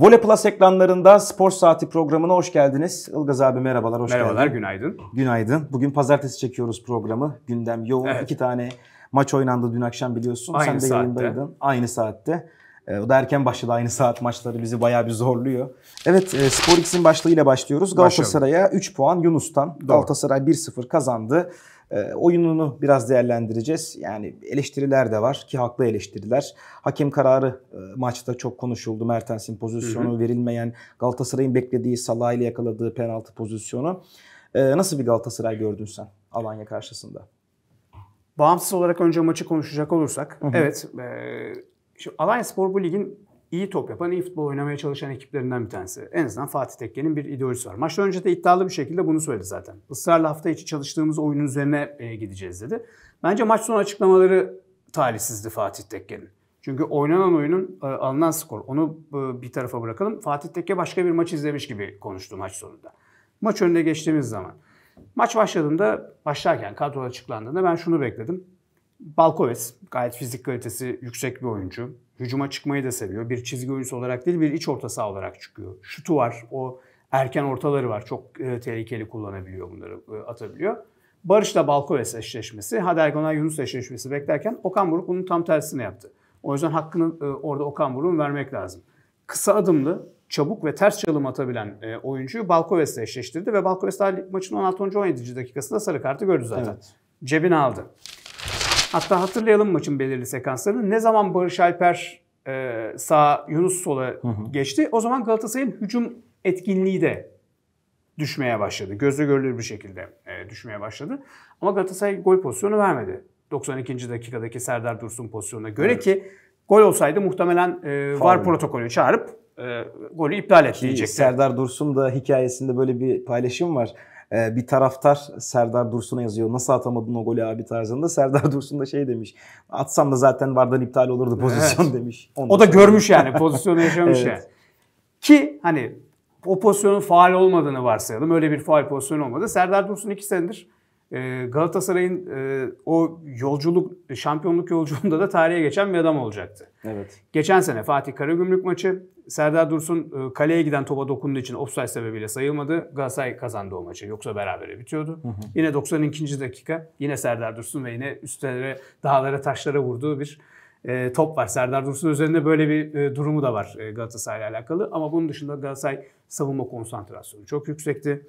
Vole Plus ekranlarında Spor Saati programına hoş geldiniz. Ilgaz abi merhabalar, hoş merhabalar, geldin. Merhabalar, günaydın. Günaydın. Bugün pazartesi çekiyoruz programı. Gündem yoğun. Evet. İki tane maç oynandı dün akşam biliyorsun. Aynı Sen de saatte. yayındaydın. Aynı saatte. Ee, o da erken başladı aynı saat maçları bizi bayağı bir zorluyor. Evet e, Spor X'in başlığıyla başlıyoruz. Galatasaray'a 3 puan Yunus'tan. Doğru. Galatasaray 1-0 kazandı. Ee, oyununu biraz değerlendireceğiz. Yani eleştiriler de var ki haklı eleştiriler. Hakem kararı e, maçta çok konuşuldu. Mertens'in pozisyonu hı hı. verilmeyen, Galatasaray'ın beklediği, Salah ile yakaladığı penaltı pozisyonu. Ee, nasıl bir Galatasaray gördün sen Alanya karşısında? Bağımsız olarak önce maçı konuşacak olursak. Hı hı. Evet. E, Alanya Spor bu ligin iyi top yapan, iyi futbol oynamaya çalışan ekiplerinden bir tanesi. En azından Fatih Tekke'nin bir ideolojisi var. Maçtan önce de iddialı bir şekilde bunu söyledi zaten. Israrla hafta içi çalıştığımız oyunun üzerine e, gideceğiz dedi. Bence maç sonu açıklamaları talihsizdi Fatih Tekke'nin. Çünkü oynanan oyunun e, alınan skor. Onu e, bir tarafa bırakalım. Fatih Tekke başka bir maç izlemiş gibi konuştu maç sonunda. Maç önüne geçtiğimiz zaman. Maç başladığında, başlarken kadro açıklandığında ben şunu bekledim. Balkoves gayet fizik kalitesi yüksek bir oyuncu. Hücuma çıkmayı da seviyor. Bir çizgi oyuncusu olarak değil bir iç orta saha olarak çıkıyor. Şutu var. O erken ortaları var. Çok e, tehlikeli kullanabiliyor bunları e, atabiliyor. Barış'la Balkoves eşleşmesi, Hadergonay Yunus eşleşmesi beklerken Okan Buruk bunun tam tersini yaptı. O yüzden hakkını e, orada Okan Buruk'un vermek lazım. Kısa adımlı, çabuk ve ters çalım atabilen e, oyuncuyu Balkoves'le eşleştirdi ve Balkoves daha maçın 16. 17. dakikasında sarı kartı gördü zaten. Evet. Cebine aldı. Hatta hatırlayalım maçın belirli sekanslarını. Ne zaman Barış Alper e, sağ Yunus sola hı hı. geçti o zaman Galatasaray'ın hücum etkinliği de düşmeye başladı. Gözle görülür bir şekilde e, düşmeye başladı. Ama Galatasaray gol pozisyonu vermedi. 92. dakikadaki Serdar Dursun pozisyonuna göre evet. ki gol olsaydı muhtemelen e, var protokolü çağırıp e, golü iptal et diyecekti. Serdar Dursun da hikayesinde böyle bir paylaşım var. Ee, bir taraftar Serdar Dursun'a yazıyor. Nasıl atamadın o golü abi tarzında. Serdar Dursun da şey demiş. Atsam da zaten vardan iptal olurdu pozisyon evet. demiş. Ondan o da sonra... görmüş yani pozisyonu yaşamış evet. yani. Ki hani o pozisyonun faal olmadığını varsayalım. Öyle bir faal pozisyonu olmadı. Serdar Dursun iki senedir ee, Galatasaray'ın e, o yolculuk, şampiyonluk yolculuğunda da tarihe geçen bir adam olacaktı. Evet. Geçen sene Fatih Karagümrük maçı Serdar Dursun e, kaleye giden topa dokunduğu için offside sebebiyle sayılmadı. Galatasaray kazandı o maçı. Yoksa berabere bitiyordu. Hı hı. Yine 92. dakika yine Serdar Dursun ve yine üstlere, dağlara, taşlara vurduğu bir e, top var. Serdar Dursun üzerinde böyle bir durumu da var e, Galatasaray'la alakalı. Ama bunun dışında Galatasaray savunma konsantrasyonu çok yüksekti.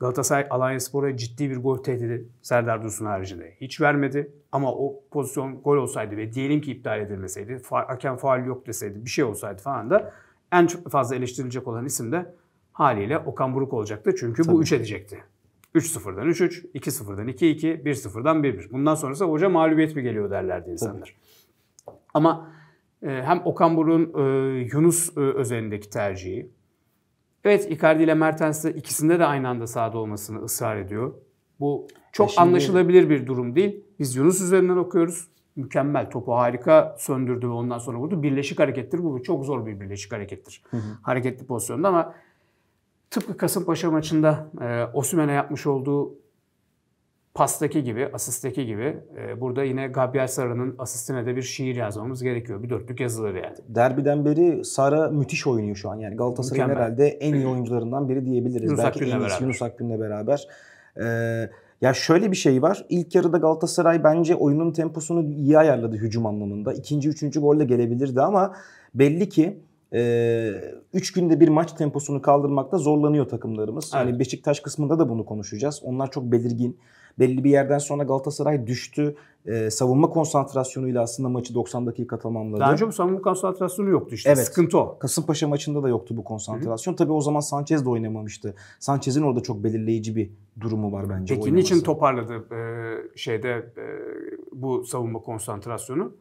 Galatasaray Alanya Spor'a ciddi bir gol tehdidi Serdar Dursun haricinde hiç vermedi. Ama o pozisyon gol olsaydı ve diyelim ki iptal edilmeseydi, hakem faal yok deseydi, bir şey olsaydı falan da en fazla eleştirilecek olan isim de haliyle Okan Buruk olacaktı. Çünkü Tabii. bu 3 edecekti. 3-0'dan 3-3, 2-0'dan 2-2, 1-0'dan 1-1. Bundan sonrası hoca mağlubiyet mi geliyor derlerdi insanlar. Tabii. Ama e, hem Okan Buruk'un e, Yunus e, özelindeki tercihi, Evet Icardi ile Mertens de ikisinde de aynı anda sahada olmasını ısrar ediyor. Bu çok e şimdi... anlaşılabilir bir durum değil. Biz Yunus üzerinden okuyoruz. Mükemmel topu harika söndürdü ve ondan sonra vurdu. Birleşik harekettir bu. Çok zor bir birleşik harekettir. Hı hı. Hareketli pozisyonda ama tıpkı Kasımpaşa maçında e, Osimhen'e yapmış olduğu pastaki gibi, asistteki gibi e, burada yine Gabriel Sara'nın asistine de bir şiir yazmamız gerekiyor. Bir dörtlük yazılır yani. Derbiden beri Sara müthiş oynuyor şu an. Yani Galatasaray'ın Mükemmel. herhalde en iyi oyuncularından biri diyebiliriz. Yunus Belki en iyisi Yunus Akgün'le beraber. Ee, ya şöyle bir şey var. İlk yarıda Galatasaray bence oyunun temposunu iyi ayarladı hücum anlamında. İkinci, üçüncü golle gelebilirdi ama belli ki 3 ee, günde bir maç temposunu kaldırmakta zorlanıyor takımlarımız. Yani Beşiktaş kısmında da bunu konuşacağız. Onlar çok belirgin. Belli bir yerden sonra Galatasaray düştü. Ee, savunma konsantrasyonuyla aslında maçı 90 dakika tamamladı. Daha önce bu savunma konsantrasyonu yoktu işte. Evet. Sıkıntı o. Kasımpaşa maçında da yoktu bu konsantrasyon. Hı Tabii o zaman Sanchez de oynamamıştı. Sanchez'in orada çok belirleyici bir durumu var bence. Peki oynaması. niçin toparladı e, şeyde e, bu savunma konsantrasyonu?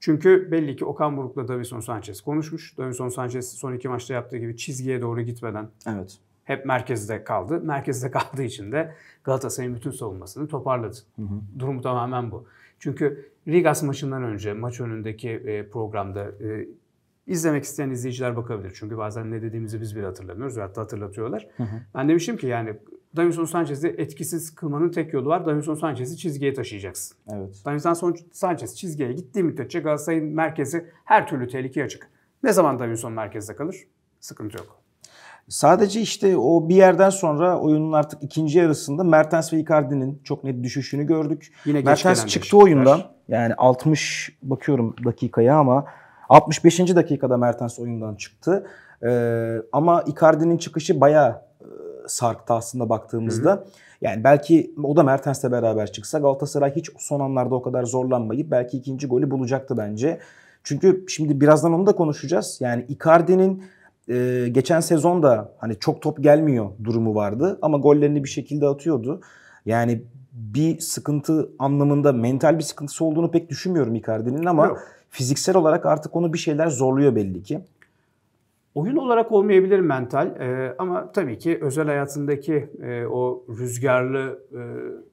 Çünkü belli ki Okan Buruk'la Davinson Sanchez konuşmuş. Davinson Sanchez son iki maçta yaptığı gibi çizgiye doğru gitmeden evet hep merkezde kaldı. Merkezde kaldığı için de Galatasaray'ın bütün savunmasını toparladı. Hı hı. Durumu tamamen bu. Çünkü Rigas maçından önce maç önündeki e, programda e, izlemek isteyen izleyiciler bakabilir. Çünkü bazen ne dediğimizi biz bile hatırlamıyoruz ve hatta hatırlatıyorlar. Hı hı. Ben demişim ki yani Davinson Sanchez'i etkisiz kılmanın tek yolu var. Davinson Sanchez'i çizgiye taşıyacaksın. Evet. Davinson Sanchez çizgiye gittiği müddetçe Galatasaray'ın merkezi her türlü tehlikeye açık. Ne zaman Davinson merkezde kalır? Sıkıntı yok. Sadece işte o bir yerden sonra oyunun artık ikinci yarısında Mertens ve Icardi'nin çok net düşüşünü gördük. Yine Mertens çıktı oyundan. Yani 60 bakıyorum dakikaya ama 65. dakikada Mertens oyundan çıktı. Ee, ama Icardi'nin çıkışı bayağı e, sarktı aslında baktığımızda. Hı hı. Yani belki o da Mertens'le beraber çıksa Galatasaray hiç son anlarda o kadar zorlanmayıp belki ikinci golü bulacaktı bence. Çünkü şimdi birazdan onu da konuşacağız. Yani Icardi'nin e, geçen sezon da hani çok top gelmiyor durumu vardı ama gollerini bir şekilde atıyordu. Yani bir sıkıntı anlamında mental bir sıkıntısı olduğunu pek düşünmüyorum Icardi'nin ama Yok. fiziksel olarak artık onu bir şeyler zorluyor belli ki. Oyun olarak olmayabilir mental ee, ama tabii ki özel hayatındaki e, o rüzgarlı e,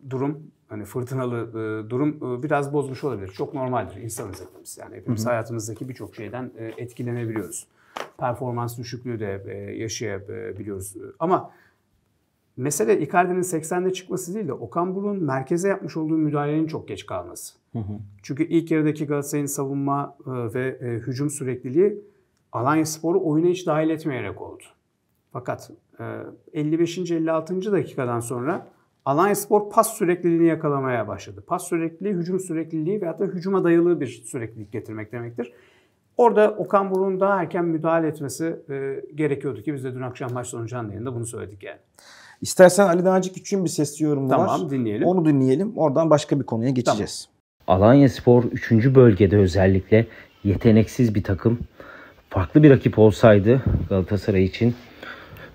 durum hani fırtınalı e, durum e, biraz bozmuş olabilir. Çok normaldir insanız hepimiz. Yani hepimiz Hı-hı. hayatımızdaki birçok şeyden e, etkilenebiliyoruz performans düşüklüğü de e, yaşayabiliyoruz. Ama mesele Icardi'nin 80'de çıkması değil de Okan Buruk'un merkeze yapmış olduğu müdahalenin çok geç kalması. Hı hı. Çünkü ilk yarıdaki Galatasaray'ın savunma e, ve e, hücum sürekliliği Alanya Spor'u oyuna hiç dahil etmeyerek oldu. Fakat 55. 56. dakikadan sonra Alanya Spor pas sürekliliğini yakalamaya başladı. Pas sürekliliği, hücum sürekliliği ve hatta hücuma dayalı bir süreklilik getirmek demektir. Orada Okan Buruk'un daha erken müdahale etmesi e, gerekiyordu ki biz de dün akşam maç sonucu yayında bunu söyledik yani. İstersen Ali Naci Küçük'ün bir sesli yorumu tamam, var. Tamam dinleyelim. Onu dinleyelim. Oradan başka bir konuya geçeceğiz. Tamam. Alanya Spor 3. bölgede özellikle yeteneksiz bir takım. Farklı bir rakip olsaydı Galatasaray için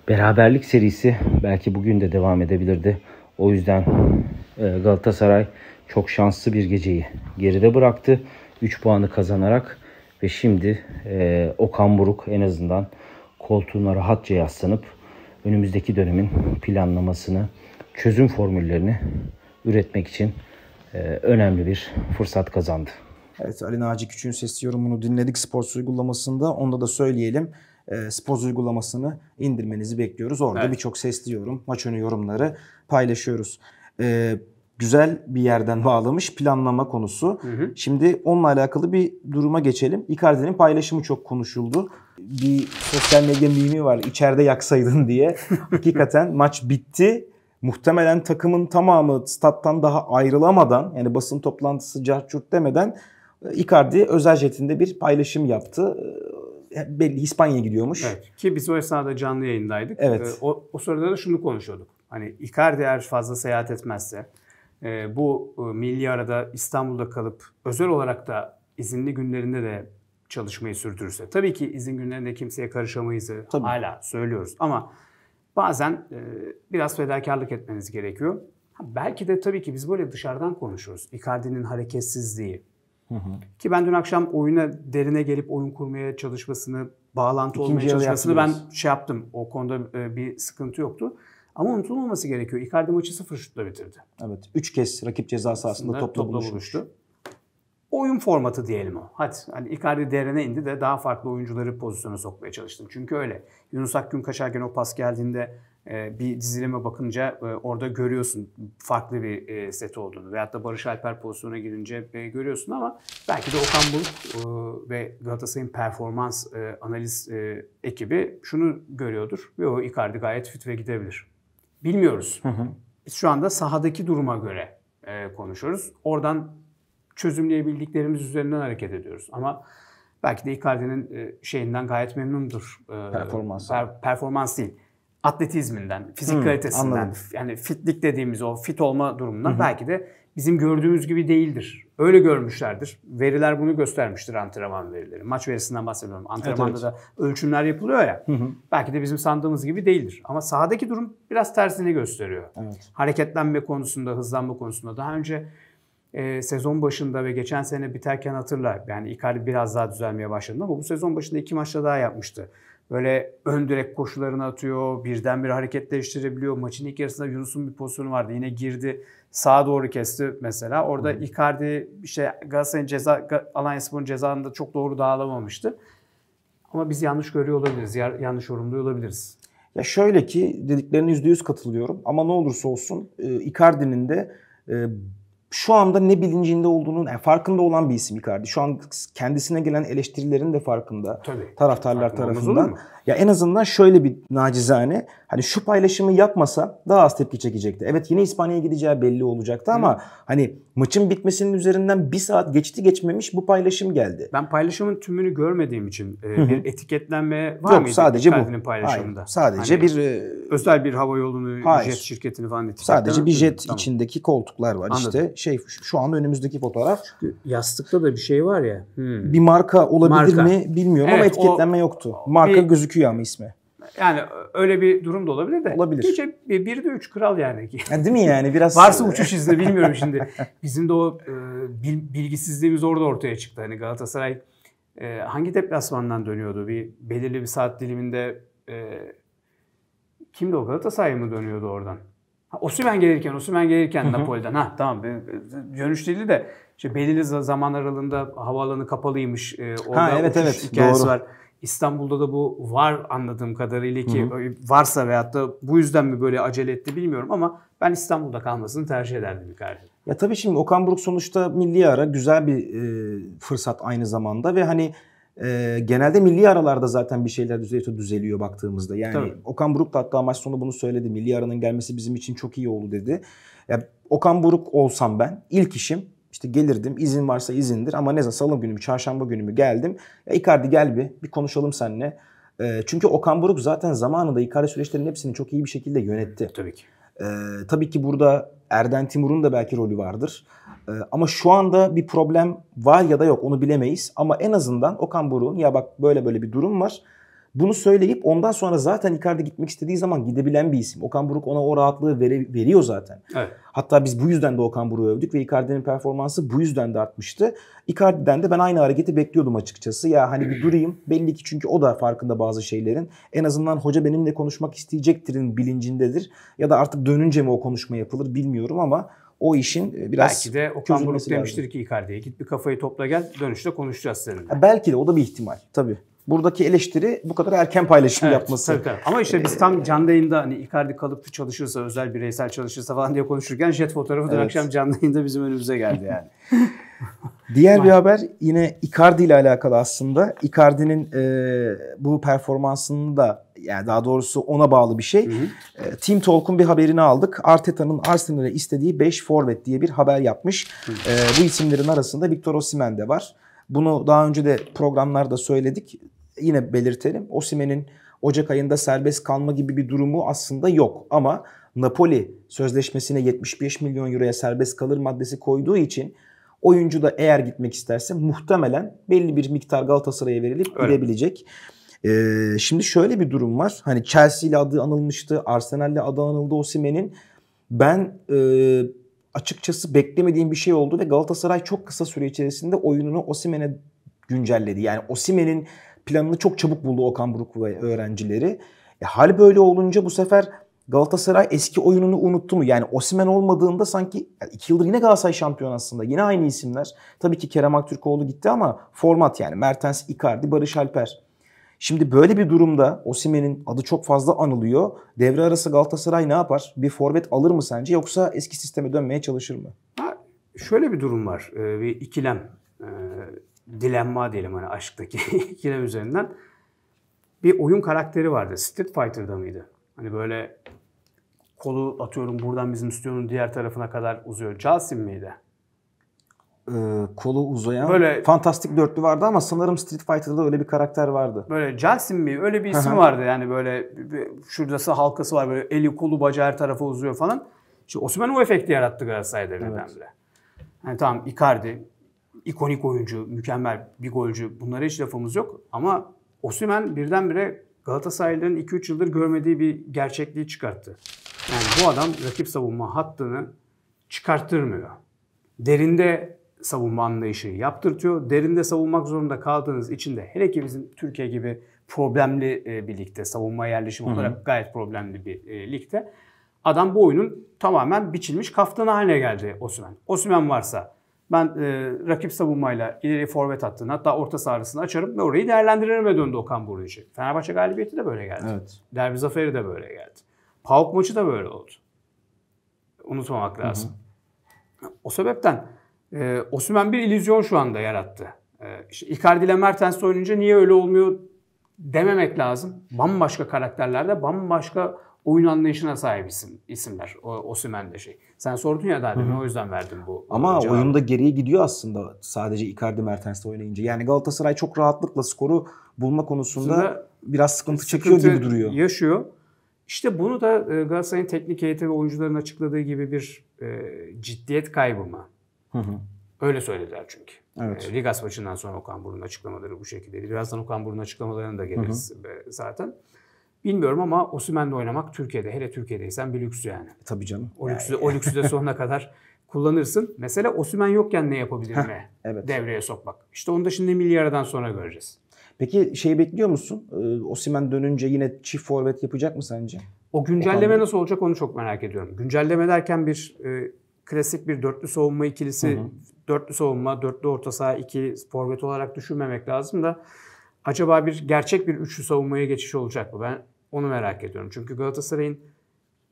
beraberlik serisi belki bugün de devam edebilirdi. O yüzden e, Galatasaray çok şanslı bir geceyi geride bıraktı. 3 puanı kazanarak ve şimdi e, Okan Buruk en azından koltuğuna rahatça yaslanıp önümüzdeki dönemin planlamasını, çözüm formüllerini üretmek için e, önemli bir fırsat kazandı. Evet Ali Naci Küçük'ün sesli yorumunu dinledik Sports uygulamasında. Onda da söyleyelim e, Sports uygulamasını indirmenizi bekliyoruz. Orada evet. birçok sesli yorum, maç önü yorumları paylaşıyoruz. E, güzel bir yerden bağlamış planlama konusu. Hı hı. Şimdi onunla alakalı bir duruma geçelim. Icardi'nin paylaşımı çok konuşuldu. Bir sosyal medya mimi var içeride yaksaydın diye. Hakikaten maç bitti. Muhtemelen takımın tamamı stat'tan daha ayrılamadan yani basın toplantısı cahçurt demeden Icardi özel jetinde bir paylaşım yaptı ee, belli İspanya'ya gidiyormuş. Evet. Ki biz o esnada canlı yayındaydık. Evet. Ee, o, o sırada da şunu konuşuyorduk. Hani Icardi eğer fazla seyahat etmezse e, bu e, milli arada İstanbul'da kalıp özel olarak da izinli günlerinde de çalışmayı sürdürürse. Tabii ki izin günlerinde kimseye karışamayız hala söylüyoruz ama bazen e, biraz fedakarlık etmeniz gerekiyor. Ha, belki de tabii ki biz böyle dışarıdan konuşuyoruz. Icardi'nin hareketsizliği. Hı hı. Ki ben dün akşam oyuna derine gelip oyun kurmaya çalışmasını, bağlantı İkinci olmaya çalışmasını ben şey yaptım. O konuda e, bir sıkıntı yoktu. Ama unutulmaması gerekiyor. Icardi maçı sıfır şutla bitirdi. Evet. Üç kez rakip ceza sahasında topla buluştu. Oyun formatı diyelim o. Hadi hani Icardi derine indi de daha farklı oyuncuları pozisyona sokmaya çalıştım. Çünkü öyle. Yunus Akgün kaçarken o pas geldiğinde e, bir dizilime bakınca e, orada görüyorsun farklı bir e, set olduğunu. Veyahut da Barış Alper pozisyona girince görüyorsun ama belki de Okan Buruk ve Galatasaray'ın performans analiz ekibi şunu görüyordur. Ve o Icardi gayet fit ve gidebilir bilmiyoruz. Hı hı. Biz şu anda sahadaki duruma göre e, konuşuyoruz. Oradan çözümleyebildiklerimiz üzerinden hareket ediyoruz. Ama belki de Icardi'nin e, şeyinden gayet memnundur. E, performans. Per, performans değil. Atletizminden, fizik hı, kalitesinden, anladım. yani fitlik dediğimiz o fit olma durumundan hı hı. belki de bizim gördüğümüz gibi değildir. Öyle görmüşlerdir. Veriler bunu göstermiştir antrenman verileri. Maç verisinden bahsediyorum. Antrenmanda evet, evet. da ölçümler yapılıyor ya. Hı hı. Belki de bizim sandığımız gibi değildir. Ama sahadaki durum biraz tersini gösteriyor. Evet. Hareketlenme konusunda, hızlanma konusunda. Daha önce e, sezon başında ve geçen sene biterken hatırla. Yani Icardi biraz daha düzelmeye başladı ama bu sezon başında iki maçta daha yapmıştı böyle ön direk koşularını atıyor. Birdenbire hareket değiştirebiliyor. Maçın ilk yarısında Yunus'un bir pozisyonu vardı. Yine girdi. Sağa doğru kesti mesela. Orada hmm. Icardi işte Galatasaray'ın ceza Alanyaspor'un cezanında çok doğru dağılamamıştı. Ama biz yanlış görüyor olabiliriz. Yanlış yorumluyor olabiliriz. Ya şöyle ki dediklerine %100 katılıyorum ama ne olursa olsun e, Icardi'nin de e, şu anda ne bilincinde olduğunun yani farkında olan bir isim Icardi. Şu an kendisine gelen eleştirilerin de farkında. Tabii. Taraftarlar Farklı tarafından. Ya en azından şöyle bir nacizane hani şu paylaşımı yapmasa daha az tepki çekecekti. Evet yine İspanya'ya gideceği belli olacaktı Hı. ama hani maçın bitmesinin üzerinden bir saat geçti geçmemiş bu paylaşım geldi. Ben paylaşımın tümünü görmediğim için e, bir etiketlenme var Yok, mıydı? sadece bu. paylaşımında. Hayır, sadece hani bir e, özel bir hava yolunu jet şirketini falan etiketlenme. Sadece bir jet tamam. içindeki koltuklar var Anladım. işte şey şu anda önümüzdeki fotoğraf. Çünkü yastıkta da bir şey var ya. Hmm. Bir marka olabilir marka. mi bilmiyorum evet, ama etiketlenme o, yoktu. Marka bir, gözüküyor ama ismi. Yani öyle bir durum da olabilir de. Olabilir. Gece bir de üç kral yani. yani değil mi yani? Biraz Varsa uçuş izle bilmiyorum şimdi. Bizim de o e, bilgisizliğimiz orada ortaya çıktı. Hani Galatasaray e, hangi deplasmandan dönüyordu? Bir belirli bir saat diliminde e, kimdi o Galatasaray mı dönüyordu oradan? Osman gelirken, Osman gelirken hı Napoli'den. Ha tamam ee, dönüş değildi de işte belirli zaman aralığında havaalanı kapalıymış. E, orada ha, evet, evet, hikayesi doğru. var. İstanbul'da da bu var anladığım kadarıyla ki Hı-hı. varsa veyahut da bu yüzden mi böyle acele etti bilmiyorum ama ben İstanbul'da kalmasını tercih ederdim Icardi. Ya tabii şimdi Okan Buruk sonuçta milli ara güzel bir e, fırsat aynı zamanda ve hani ee, genelde milli aralarda zaten bir şeyler düzeliyor, düzeliyor baktığımızda. Yani Tabii. Okan Buruk da hatta maç sonu bunu söyledi. Milli aranın gelmesi bizim için çok iyi oldu dedi. Ya, Okan Buruk olsam ben ilk işim işte gelirdim izin varsa izindir ama ne zaman salı günü mü çarşamba günü mü geldim. Ya Icardi gel bir bir konuşalım seninle. E, çünkü Okan Buruk zaten zamanında Icardi süreçlerinin hepsini çok iyi bir şekilde yönetti. Tabii ki. E, tabii ki burada Erden Timur'un da belki rolü vardır. Ee, ama şu anda bir problem var ya da yok onu bilemeyiz. Ama en azından Okan Buruk'un ya bak böyle böyle bir durum var. Bunu söyleyip ondan sonra zaten Icardi gitmek istediği zaman gidebilen bir isim. Okan Buruk ona o rahatlığı vere, veriyor zaten. Evet. Hatta biz bu yüzden de Okan Buruk'u övdük ve Icardi'nin performansı bu yüzden de artmıştı. Icardi'den de ben aynı hareketi bekliyordum açıkçası. Ya hani bir hmm. durayım belli ki çünkü o da farkında bazı şeylerin. En azından hoca benimle konuşmak isteyecektirin bilincindedir. Ya da artık dönünce mi o konuşma yapılır bilmiyorum ama o işin e, biraz Belki de Okan Buruk demiştir lazım. ki Icardi'ye git bir kafayı topla gel dönüşte konuşacağız seninle. belki de o da bir ihtimal tabii. Buradaki eleştiri bu kadar erken paylaşım evet, yapması. Tabii, tabii. Ama işte biz tam ee, canlı yayında hani Icardi kalıp çalışırsa, özel bireysel çalışırsa falan diye konuşurken jet fotoğrafı evet. dün akşam canlı yayında bizim önümüze geldi yani. Diğer bir haber yine Icardi ile alakalı aslında. Icardi'nin e, bu performansını da yani daha doğrusu ona bağlı bir şey. Hı hı. E, Team Talk'un bir haberini aldık. Arteta'nın Arsenal'e istediği 5 forvet diye bir haber yapmış. E, bu isimlerin arasında Victor Osimhen de var. Bunu daha önce de programlarda söyledik. Yine belirtelim. Osimhen'in Ocak ayında serbest kalma gibi bir durumu aslında yok ama Napoli sözleşmesine 75 milyon euroya serbest kalır maddesi koyduğu için oyuncu da eğer gitmek isterse muhtemelen belli bir miktar Galatasaray'a verilip Öyle. gidebilecek. Ee, şimdi şöyle bir durum var. Hani Chelsea ile adı anılmıştı. Arsenal ile adı anıldı Osimen'in. Ben e, açıkçası beklemediğim bir şey oldu ve Galatasaray çok kısa süre içerisinde oyununu Osimen'e güncelledi. Yani Osimen'in planını çok çabuk buldu Okan Buruk ve öğrencileri. E, hal böyle olunca bu sefer Galatasaray eski oyununu unuttu mu? Yani Osimen olmadığında sanki yani iki yıldır yine Galatasaray şampiyon aslında. Yine aynı isimler. Tabii ki Kerem Aktürkoğlu gitti ama format yani. Mertens, Icardi, Barış Alper. Şimdi böyle bir durumda Osimen'in adı çok fazla anılıyor. Devre arası Galatasaray ne yapar? Bir forvet alır mı sence yoksa eski sisteme dönmeye çalışır mı? Ha, şöyle bir durum var. Ee, bir ikilem. Ee, dilenma diyelim hani aşktaki ikilem üzerinden. Bir oyun karakteri vardı. Street Fighter'da mıydı? Hani böyle kolu atıyorum buradan bizim stüdyonun diğer tarafına kadar uzuyor. Casim miydi? e, kolu uzayan böyle fantastik dörtlü vardı ama sanırım Street Fighter'da öyle bir karakter vardı. Böyle Jensen mi? Öyle bir isim vardı yani böyle şurası halkası var böyle eli kolu bacağı her tarafa uzuyor falan. İşte Osman o efekti yarattı Galatasaray'da evet. birdenbire. Hani tamam Icardi ikonik oyuncu, mükemmel bir golcü bunlara hiç lafımız yok ama Osman birdenbire Galatasaraylıların 2-3 yıldır görmediği bir gerçekliği çıkarttı. Yani bu adam rakip savunma hattını çıkarttırmıyor. Derinde savunma anlayışı yaptırtıyor. Derinde savunmak zorunda kaldığınız için de hele ki bizim Türkiye gibi problemli e, bir ligde, savunma yerleşim Hı-hı. olarak gayet problemli bir e, ligde adam bu oyunun tamamen biçilmiş kaftanı haline geldi Osman. Osman varsa ben e, rakip savunmayla ileri forvet attığını hatta orta sahasını açarım ve orayı değerlendirerime döndü Okan Buruncu. Fenerbahçe galibiyeti de böyle geldi. Evet. Derbi zaferi de böyle geldi. pauk maçı da böyle oldu. Unutmamak lazım. Hı hı. O sebepten e, ee, Osman bir illüzyon şu anda yarattı. E, işte Icardi ile Mertens oynayınca niye öyle olmuyor dememek lazım. Bambaşka karakterlerde bambaşka oyun anlayışına sahip isim, isimler. O, Osimhen de şey. Sen sordun ya daha demin o yüzden verdim bu. Ama cevabı. oyunda geriye gidiyor aslında sadece Icardi Mertens'te oynayınca. Yani Galatasaray çok rahatlıkla skoru bulma konusunda Aslında biraz sıkıntı, sıkıntı çekiyor gibi duruyor. Yaşıyor. İşte bunu da e, Galatasaray'ın teknik heyeti ve oyuncuların açıkladığı gibi bir e, ciddiyet kaybı mı? Hı hı. Öyle söylediler çünkü. Evet. E, ee, Ligas maçından sonra Okan Burun'un açıklamaları bu şekildeydi. Birazdan Okan Burun'un açıklamalarına da geliriz hı hı. zaten. Bilmiyorum ama Osimhen'le oynamak Türkiye'de, hele Türkiye'deysen bir lüksü yani. E, tabii canım. O yani. lüksü, o lüksü de sonuna kadar kullanırsın. Mesela Osimhen yokken ne yapabilir mi? Evet. Devreye sokmak. İşte onu da şimdi milyardan sonra göreceğiz. Peki şeyi bekliyor musun? Ee, Osimhen dönünce yine çift forvet yapacak mı sence? O güncelleme Okan nasıl olacak onu çok merak ediyorum. Güncelleme derken bir e, klasik bir dörtlü savunma ikilisi, hı hı. dörtlü savunma, dörtlü orta saha iki forvet olarak düşünmemek lazım da acaba bir gerçek bir üçlü savunmaya geçiş olacak mı? Ben onu merak ediyorum. Çünkü Galatasaray'ın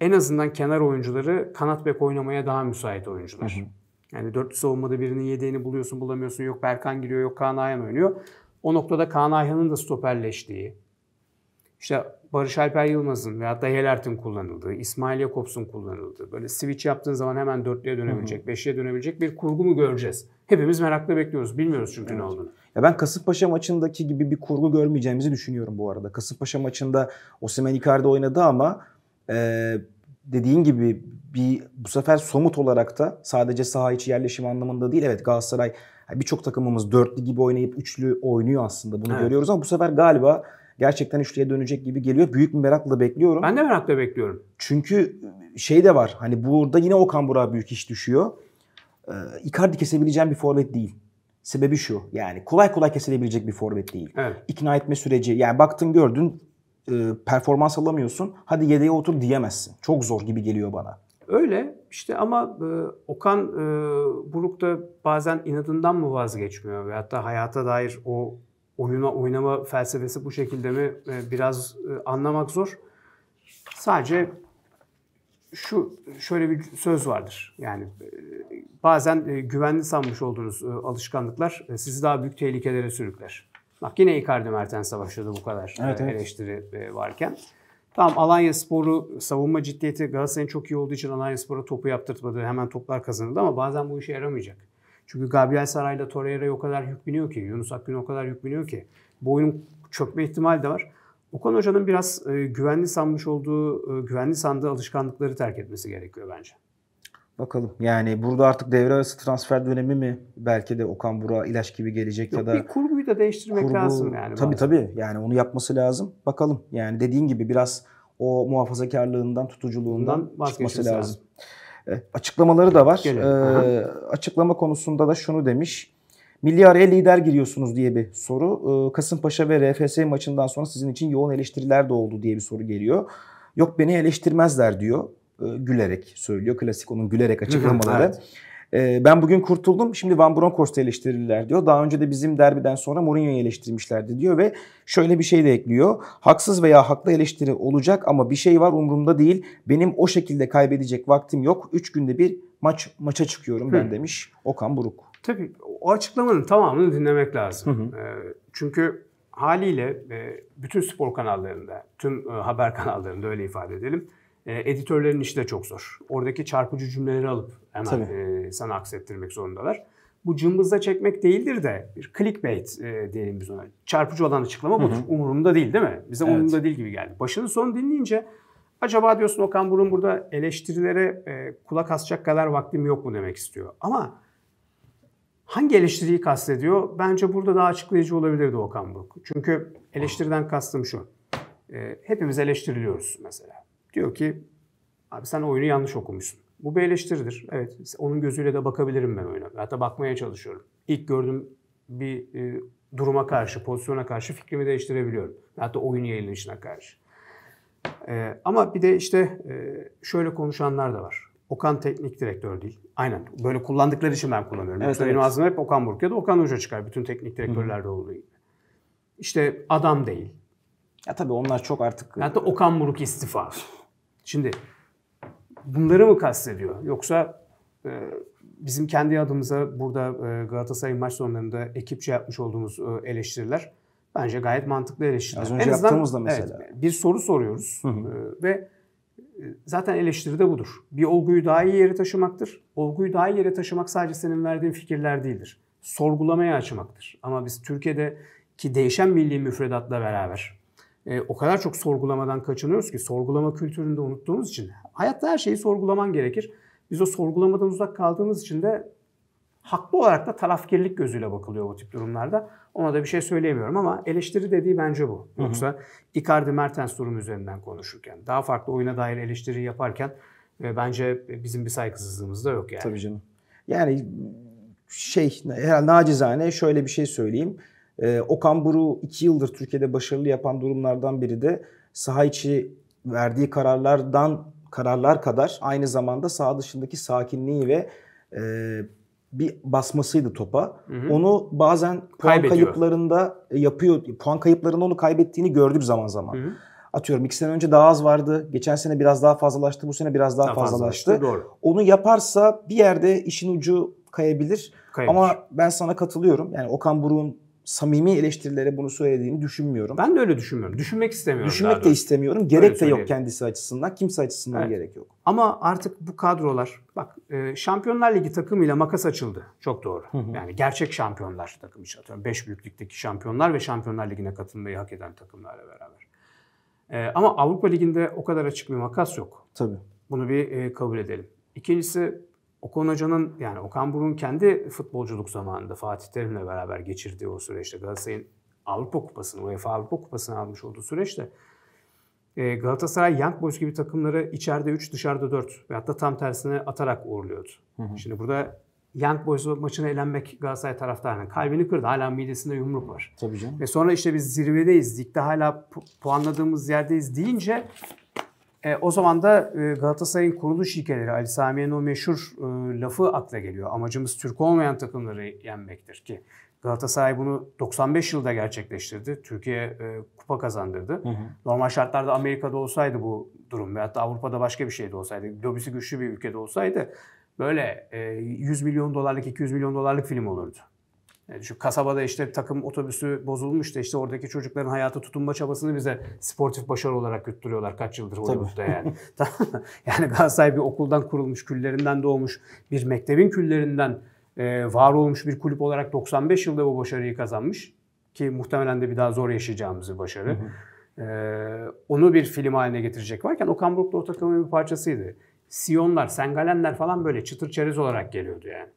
en azından kenar oyuncuları kanat bek oynamaya daha müsait oyuncular. Hı hı. Yani dörtlü savunmada birinin yedeğini buluyorsun bulamıyorsun. Yok Berkan giriyor yok Kaan Ayhan oynuyor. O noktada Kaan Ayhan'ın da stoperleştiği. İşte Barış Alper Yılmaz'ın veya da Helert'in kullanıldığı, İsmail Yakops'un kullanıldığı, böyle switch yaptığın zaman hemen dörtlüye dönebilecek, beşliğe dönebilecek bir kurgu mu göreceğiz? Hepimiz merakla bekliyoruz. Bilmiyoruz çünkü evet. ne olduğunu. Ya ben Kasımpaşa maçındaki gibi bir kurgu görmeyeceğimizi düşünüyorum bu arada. Kasımpaşa maçında Osimhen Icardi oynadı ama e, dediğin gibi bir bu sefer somut olarak da sadece saha içi yerleşim anlamında değil. Evet Galatasaray birçok takımımız dörtlü gibi oynayıp üçlü oynuyor aslında bunu evet. görüyoruz ama bu sefer galiba gerçekten üçlüye dönecek gibi geliyor. Büyük bir merakla bekliyorum. Ben de merakla bekliyorum. Çünkü şey de var. Hani burada yine Okan Burak büyük iş düşüyor. Ee, Icardi kesebileceğim bir forvet değil. Sebebi şu. Yani kolay kolay kesilebilecek bir forvet değil. Evet. İkna etme süreci. Yani baktın gördün e, performans alamıyorsun. Hadi yedeğe otur diyemezsin. Çok zor gibi geliyor bana. Öyle işte ama e, Okan e, Buruk da bazen inadından mı vazgeçmiyor ve hatta hayata dair o oyuna oynama felsefesi bu şekilde mi e, biraz e, anlamak zor. Sadece şu şöyle bir söz vardır. Yani e, bazen güvenli sanmış olduğunuz alışkanlıklar sizi daha büyük tehlikelere sürükler. Bak yine Icardi Mertens'e başladı bu kadar evet, evet. eleştiri varken. Tamam Alanya Sporu savunma ciddiyeti Galatasaray'ın çok iyi olduğu için Alanya Spor'a topu yaptırtmadı. Hemen toplar kazanıldı ama bazen bu işe yaramayacak. Çünkü Gabriel Saray'la Torreira'ya o kadar yük biniyor ki, Yunus Akgün'e o kadar yük biniyor ki. Bu oyunun çökme ihtimali de var. Okan Hoca'nın biraz e, güvenli sanmış olduğu, e, güvenli sandığı alışkanlıkları terk etmesi gerekiyor bence. Bakalım. Yani burada artık devre arası transfer dönemi mi? Belki de Okan Burak ilaç gibi gelecek Yok, ya da... Bir kurguyu da değiştirmek kurgu, lazım yani. Tabii tabii. Yani onu yapması lazım. Bakalım. Yani dediğin gibi biraz o muhafazakarlığından, tutuculuğundan çıkması lazım. lazım. E, açıklamaları da var. E, açıklama konusunda da şunu demiş. Milli araya lider giriyorsunuz diye bir soru. E, Kasımpaşa ve RFS maçından sonra sizin için yoğun eleştiriler de oldu diye bir soru geliyor. Yok beni eleştirmezler diyor. E, gülerek söylüyor. Klasik onun gülerek açıklamaları. evet. E, ben bugün kurtuldum şimdi Van Bronckhorst'u eleştirirler diyor. Daha önce de bizim derbiden sonra Mourinho'yu eleştirmişlerdi diyor ve şöyle bir şey de ekliyor. Haksız veya haklı eleştiri olacak ama bir şey var umurumda değil. Benim o şekilde kaybedecek vaktim yok. Üç günde bir maç maça çıkıyorum ben Hı. demiş Okan Buruk. Tabii o açıklamanın tamamını dinlemek lazım. Hı hı. Ee, çünkü haliyle e, bütün spor kanallarında, tüm e, haber kanallarında öyle ifade edelim. E, editörlerin işi de çok zor. Oradaki çarpıcı cümleleri alıp hemen Tabii. E, sana aksettirmek zorundalar. Bu cımbızla çekmek değildir de bir clickbait e, diyelim biz ona. Çarpıcı olan açıklama budur. Umurumda değil değil mi? Bize evet. umurumda değil gibi geldi. Başını son dinleyince acaba diyorsun Okan Burun burada eleştirilere e, kulak asacak kadar vaktim yok mu demek istiyor. Ama hangi eleştiriyi kastediyor? Bence burada daha açıklayıcı olabilirdi Okan Burun. Çünkü eleştiriden kastım şu. E, hepimiz eleştiriliyoruz mesela. Diyor ki abi sen oyunu yanlış okumuşsun. Bu bir eleştiridir. Evet onun gözüyle de bakabilirim ben oyuna. Hatta bakmaya çalışıyorum. İlk gördüğüm bir e, duruma karşı, pozisyona karşı fikrimi değiştirebiliyorum. Hatta oyun yayılışına karşı. E, ama bir de işte e, şöyle konuşanlar da var. Okan teknik direktör değil. Aynen. Böyle kullandıkları için ben kullanıyorum. Evet, Yoksa evet. benim ağzımda hep Okan Buruk ya da Okan Hoca çıkar. Bütün teknik direktörlerde olduğu gibi. İşte adam değil. Ya tabii onlar çok artık... Hatta Okan Buruk istifa. Şimdi bunları mı kastediyor? Yoksa e, bizim kendi adımıza burada e, Galatasaray maç sonlarında ekipçe yapmış olduğumuz e, eleştiriler bence gayet mantıklı eleştiriler. Az önce en yaptığımızda mesela. Evet, bir soru soruyoruz hı hı. E, ve e, zaten eleştiri de budur. Bir olguyu daha iyi yere taşımaktır. Olguyu daha iyi yere taşımak sadece senin verdiğin fikirler değildir. Sorgulamaya açmaktır. Ama biz Türkiye'de ki değişen milli müfredatla beraber e, o kadar çok sorgulamadan kaçınıyoruz ki sorgulama kültürünü de unuttuğumuz için hayatta her şeyi sorgulaman gerekir. Biz o sorgulamadan uzak kaldığımız için de haklı olarak da tarafkirlik gözüyle bakılıyor bu tip durumlarda. Ona da bir şey söyleyemiyorum ama eleştiri dediği bence bu. Yoksa hı Icardi Mertens durumu üzerinden konuşurken, daha farklı oyuna dair eleştiri yaparken e, bence bizim bir saygısızlığımız da yok yani. Tabii canım. Yani şey herhalde nacizane şöyle bir şey söyleyeyim. E, Okan Buru 2 yıldır Türkiye'de başarılı yapan durumlardan biri de saha içi verdiği kararlardan kararlar kadar aynı zamanda saha dışındaki sakinliği ve e, bir basmasıydı topa. Hı hı. Onu bazen puan kayıplarında yapıyor. Puan kayıplarında onu kaybettiğini gördük zaman zaman. Hı hı. Atıyorum iki sene önce daha az vardı. Geçen sene biraz daha fazlalaştı. Bu sene biraz daha, daha fazlalaştı. fazlalaştı. Doğru. Onu yaparsa bir yerde işin ucu kayabilir. kayabilir. Ama ben sana katılıyorum. Yani Okan Buruk'un samimi eleştirilere bunu söylediğini düşünmüyorum. Ben de öyle düşünmüyorum. Düşünmek istemiyorum. Düşünmek de istemiyorum. Gerek öyle de yok kendisi açısından. Kimse açısından evet. gerek yok. Ama artık bu kadrolar bak e, Şampiyonlar Ligi takımıyla makas açıldı. Çok doğru. Yani gerçek şampiyonlar takımı için atıyorum. Beş büyüklükteki şampiyonlar ve Şampiyonlar Ligi'ne katılmayı hak eden takımlarla beraber. Ee, ama Avrupa Ligi'nde o kadar açık bir makas yok. Tabii. Bunu bir e, kabul edelim. İkincisi Okan Hoca'nın yani Okan Buruk'un kendi futbolculuk zamanında Fatih Terim'le beraber geçirdiği o süreçte Galatasaray'ın Avrupa Kupası'nı, UEFA Avrupa Kupası'nı almış olduğu süreçte e, Galatasaray Young Boys gibi takımları içeride 3 dışarıda 4 ve hatta tam tersine atarak uğurluyordu. Hı hı. Şimdi burada Young Boys maçına elenmek Galatasaray taraftarının kalbini kırdı. Hala midesinde yumruk var. Tabii canım. Ve sonra işte biz zirvedeyiz, ligde hala pu- puanladığımız yerdeyiz deyince e, o zaman da e, Galatasaray'ın kuruluş ilkeleri, Ali Sami'nin o meşhur e, lafı akla geliyor. Amacımız Türk olmayan takımları yenmektir ki Galatasaray bunu 95 yılda gerçekleştirdi. Türkiye e, kupa kazandırdı. Hı hı. Normal şartlarda Amerika'da olsaydı bu durum ve hatta Avrupa'da başka bir şeyde olsaydı, lobisi güçlü bir ülkede olsaydı böyle e, 100 milyon dolarlık, 200 milyon dolarlık film olurdu şu kasabada işte takım otobüsü bozulmuş da işte oradaki çocukların hayatı tutunma çabasını bize sportif başarı olarak götürüyorlar kaç yıldır Hollywood'da yani. yani Galatasaray bir okuldan kurulmuş, küllerinden doğmuş, bir mektebin küllerinden e, var olmuş bir kulüp olarak 95 yılda bu başarıyı kazanmış. Ki muhtemelen de bir daha zor yaşayacağımız bir başarı. E, onu bir film haline getirecek varken Okan Buruk da o takımın bir parçasıydı. Siyonlar, Sengalenler falan böyle çıtır çerez olarak geliyordu yani.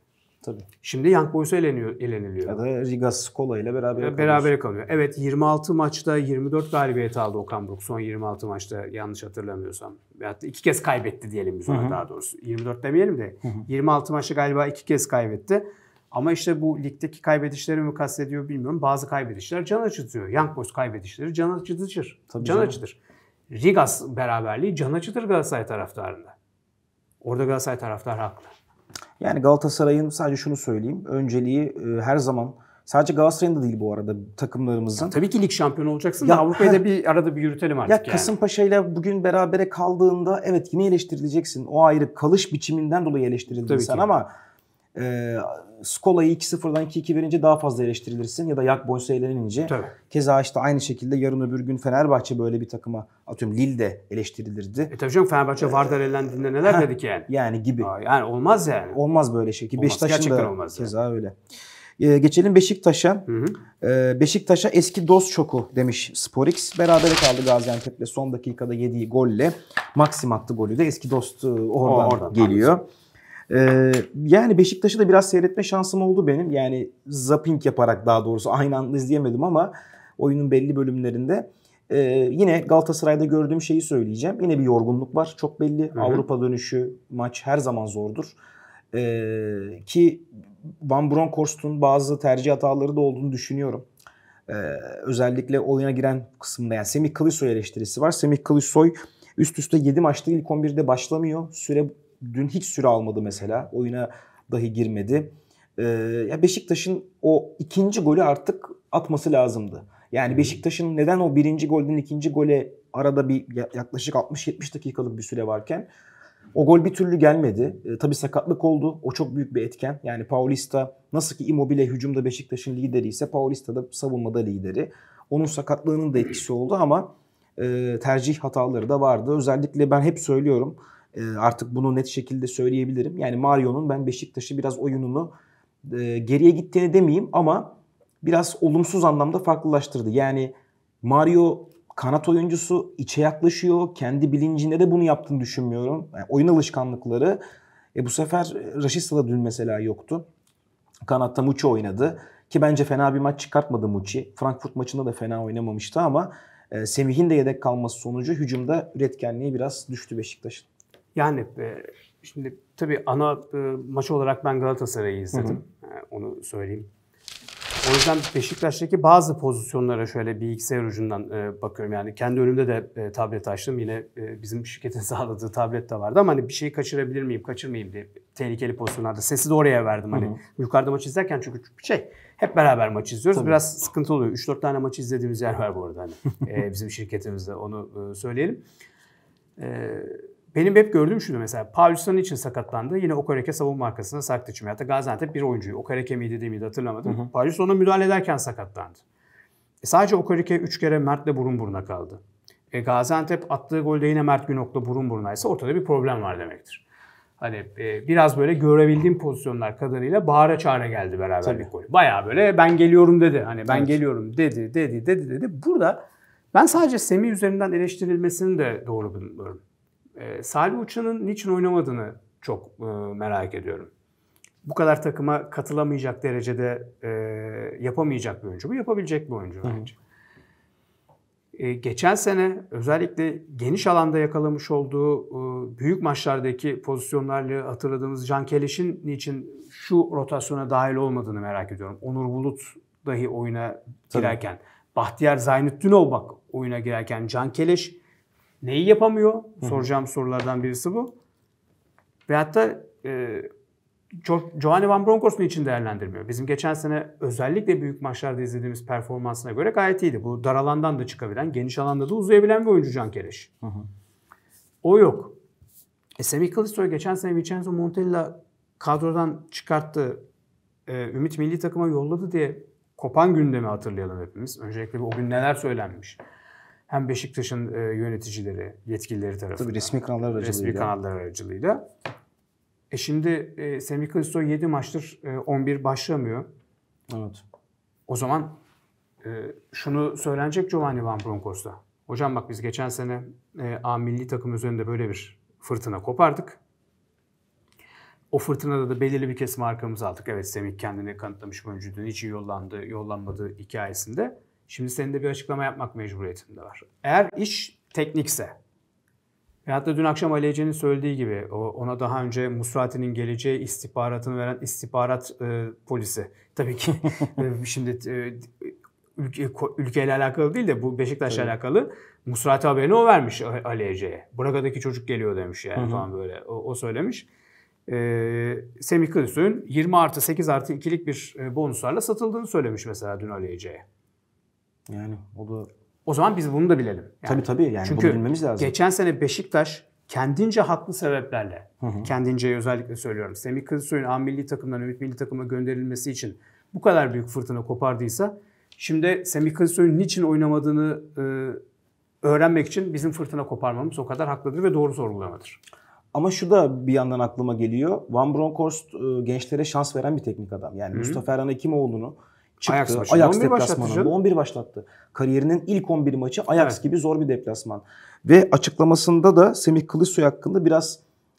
Tabii. Şimdi Young Boys'a eleniyor, eleniliyor. Ya da Riga Skola ile beraber kalıyor. Beraber kalıyor. Evet 26 maçta 24 galibiyet aldı Okan Buruk. Son 26 maçta yanlış hatırlamıyorsam. da iki kez kaybetti diyelim biz ona daha doğrusu. 24 demeyelim de. Hı-hı. 26 maçta galiba iki kez kaybetti. Ama işte bu ligdeki kaybedişleri mi kastediyor bilmiyorum. Bazı kaybedişler can acıtıyor. Young Boys kaybedişleri can acıtır. Tabii can canım. acıtır. Rigas beraberliği can acıtır Galatasaray taraftarında. Orada Galatasaray taraftar haklı. Yani Galatasaray'ın sadece şunu söyleyeyim. Önceliği e, her zaman Sadece Galatasaray'ın da değil bu arada takımlarımızın. Tabii ki lig şampiyonu olacaksın ya, da Avrupa'yı da bir arada bir yürütelim artık. Ya yani. Kasımpaşa ile bugün berabere kaldığında evet yine eleştirileceksin. O ayrı kalış biçiminden dolayı eleştirildin Tabii sen ki. ama e, Skola'yı 2-0'dan 2-2 verince daha fazla eleştirilirsin ya da Yak Boys'a elenince. Keza işte aynı şekilde yarın öbür gün Fenerbahçe böyle bir takıma atıyorum Lille'de eleştirilirdi. E tabii canım Fenerbahçe ee, Vardar elendiğinde neler ha, dedik yani. Yani gibi. Aa, yani olmaz yani. Olmaz böyle şey. Olmaz. Beşiktaş'ın Gerçekten da olmaz keza yani. öyle. Ee, geçelim Beşiktaş'a. Ee, Beşiktaş'a eski dost çoku demiş Sporix. Berabere kaldı Gaziantep'le son dakikada yediği golle. Maxim attı golü de eski dost e, oradan, oradan geliyor. Tanesi. Ee, yani Beşiktaş'ı da biraz seyretme şansım oldu benim. Yani zapping yaparak daha doğrusu aynı anda izleyemedim ama oyunun belli bölümlerinde. Ee, yine Galatasaray'da gördüğüm şeyi söyleyeceğim. Yine bir yorgunluk var çok belli. Hı-hı. Avrupa dönüşü maç her zaman zordur. Ee, ki Van Bronckhorst'un bazı tercih hataları da olduğunu düşünüyorum. Ee, özellikle oyuna giren kısımda yani Semih Kılıçsoy eleştirisi var. Semih Kılıçsoy üst üste 7 maçta ilk 11'de başlamıyor. Süre dün hiç süre almadı mesela. Oyuna dahi girmedi. Ee, ya Beşiktaş'ın o ikinci golü artık atması lazımdı. Yani Beşiktaş'ın neden o birinci golden ikinci gole arada bir yaklaşık 60-70 dakikalık bir süre varken o gol bir türlü gelmedi. E, tabii sakatlık oldu. O çok büyük bir etken. Yani Paulista nasıl ki Immobile hücumda Beşiktaş'ın lideri ise Paulista da savunmada lideri. Onun sakatlığının da etkisi oldu ama e, tercih hataları da vardı. Özellikle ben hep söylüyorum e, artık bunu net şekilde söyleyebilirim. Yani Mario'nun ben Beşiktaş'ı biraz oyununu e, geriye gittiğini demeyeyim ama biraz olumsuz anlamda farklılaştırdı. Yani Mario kanat oyuncusu içe yaklaşıyor. Kendi bilincinde de bunu yaptığını düşünmüyorum. Yani oyun alışkanlıkları. E bu sefer Raşista'da dün mesela yoktu. Kanatta Muçi oynadı. Ki bence fena bir maç çıkartmadı Muçi. Frankfurt maçında da fena oynamamıştı ama e, Semih'in de yedek kalması sonucu hücumda üretkenliği biraz düştü Beşiktaş'ın. Yani e, şimdi tabii ana e, maçı olarak ben Galatasaray'ı izledim. Hı hı. E, onu söyleyeyim. O yüzden Beşiktaş'taki bazı pozisyonlara şöyle bilgisayar ucundan bakıyorum. Yani kendi önümde de tablet açtım. Yine bizim şirketin sağladığı tablet de vardı ama hani bir şeyi kaçırabilir miyim, kaçırmayayım diye tehlikeli pozisyonlarda sesi de oraya verdim. Hani Hı-hı. yukarıda maç izlerken çünkü şey hep beraber maç izliyoruz. Tabii. Biraz sıkıntı oluyor. 3-4 tane maç izlediğimiz yer var bu arada hani bizim şirketimizde onu e, söyleyelim. Eee benim hep gördüğüm şudur mesela. Paulson için sakatlandı. Yine Okereke savunma arkasına sarktı çünkü. Hatta Gaziantep bir oyuncuyu. Okereke miydi değil miydi hatırlamadım. Paulus ona müdahale ederken sakatlandı. E sadece Okereke 3 kere Mert'le burun buruna kaldı. E Gaziantep attığı golde yine Mert Günok'la burun burunaysa ortada bir problem var demektir. Hani e, biraz böyle görebildiğim pozisyonlar kadarıyla bağıra çağıra geldi beraberlik golü. Bayağı böyle ben geliyorum dedi. Hani ben evet. geliyorum dedi, dedi, dedi, dedi. Burada ben sadece Semih üzerinden eleştirilmesini de doğru bulmuyorum. E, Salih Uçan'ın niçin oynamadığını çok e, merak ediyorum. Bu kadar takıma katılamayacak derecede e, yapamayacak bir oyuncu mu? Yapabilecek bir oyuncu bence. E, geçen sene özellikle geniş alanda yakalamış olduğu e, büyük maçlardaki pozisyonlarla hatırladığımız Can Keleş'in niçin şu rotasyona dahil olmadığını merak ediyorum. Onur Bulut dahi oyuna girerken. Tabii. Bahtiyar Zaynettinov bak oyuna girerken Can Keleş Neyi yapamıyor? Hı. Soracağım sorulardan birisi bu. Ve hatta e, Giovanni Van Bronckhorst'un için değerlendirmiyor. Bizim geçen sene özellikle büyük maçlarda izlediğimiz performansına göre gayet iyiydi. Bu dar alandan da çıkabilen, geniş alanda da uzayabilen bir oyuncu Can Keleş. Hı hı. O yok. E, Semih Kılıçsoy geçen sene Vincenzo Montella kadrodan çıkarttı. E, Ümit milli takıma yolladı diye kopan gündemi hatırlayalım hepimiz. Öncelikle bir o gün neler söylenmiş hem Beşiktaş'ın e, yöneticileri, yetkilileri tarafından. Tabii resmi kanallar aracılığıyla. Resmi kanallar aracılığıyla. E şimdi e, Semih Kılıçdaroğlu 7 maçtır e, 11 başlamıyor. Evet. O zaman e, şunu söylenecek Giovanni Van Bronckhorst'a. Hocam bak biz geçen sene e, A milli takım üzerinde böyle bir fırtına kopardık. O fırtınada da belirli bir kesim arkamıza aldık. Evet Semih kendini kanıtlamış bu öncülüğün için yollandı, yollanmadığı hikayesinde. Şimdi senin de bir açıklama yapmak mecburiyetinde var. Eğer iş teknikse ve da dün akşam Ali Ece'nin söylediği gibi ona daha önce Musrati'nin geleceği istihbaratını veren istihbarat e, polisi. Tabii ki e, şimdi e, ülke, ülkeyle alakalı değil de bu Beşiktaş'la evet. alakalı Musrati haberini o vermiş Ali Ece'ye. Braka'daki çocuk geliyor demiş yani Hı-hı. falan böyle o, o söylemiş. Ee, Semih Kılıçsoy'un 20 artı 8 artı 2'lik bir e, bonuslarla satıldığını söylemiş mesela dün Ali Ece'ye. Yani o da... O zaman biz bunu da bilelim. Yani. Tabii tabii yani Çünkü bunu bilmemiz lazım. geçen sene Beşiktaş kendince haklı sebeplerle, hı hı. kendince özellikle söylüyorum. Semih Kılıçsoy'un A milli takımdan Ümit milli takıma gönderilmesi için bu kadar büyük fırtına kopardıysa şimdi Semih Kılıçsoy'un niçin oynamadığını e, öğrenmek için bizim fırtına koparmamız o kadar haklıdır ve doğru sorgulamadır. Ama şu da bir yandan aklıma geliyor. Van Bronckhorst e, gençlere şans veren bir teknik adam. Yani Hı-hı. Mustafa Erhan Hekimoğlu'nu çıktı. Ajax, maçı. Ajax 11 başlattı. Kariyerinin ilk 11 maçı Ajax evet. gibi zor bir deplasman. Ve açıklamasında da Semih Kılıçsoy hakkında biraz